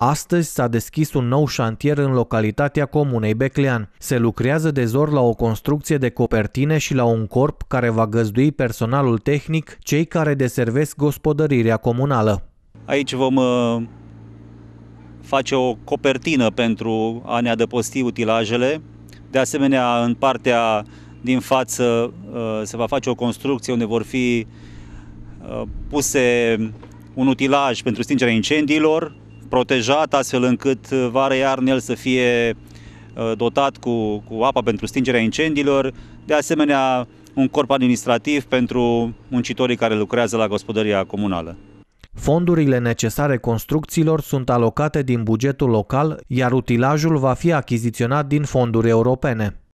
Astăzi s-a deschis un nou șantier în localitatea comunei Beclean. Se lucrează de zor la o construcție de copertine și la un corp care va găzdui personalul tehnic, cei care deservesc gospodărirea comunală. Aici vom uh, face o copertină pentru a ne adăposti utilajele. De asemenea, în partea din față uh, se va face o construcție unde vor fi uh, puse un utilaj pentru stingerea incendiilor, protejat astfel încât uh, vară-iarnă el să fie uh, dotat cu, cu apa pentru stingerea incendiilor, de asemenea un corp administrativ pentru muncitorii care lucrează la gospodăria comunală. Fondurile necesare construcțiilor sunt alocate din bugetul local, iar utilajul va fi achiziționat din fonduri europene.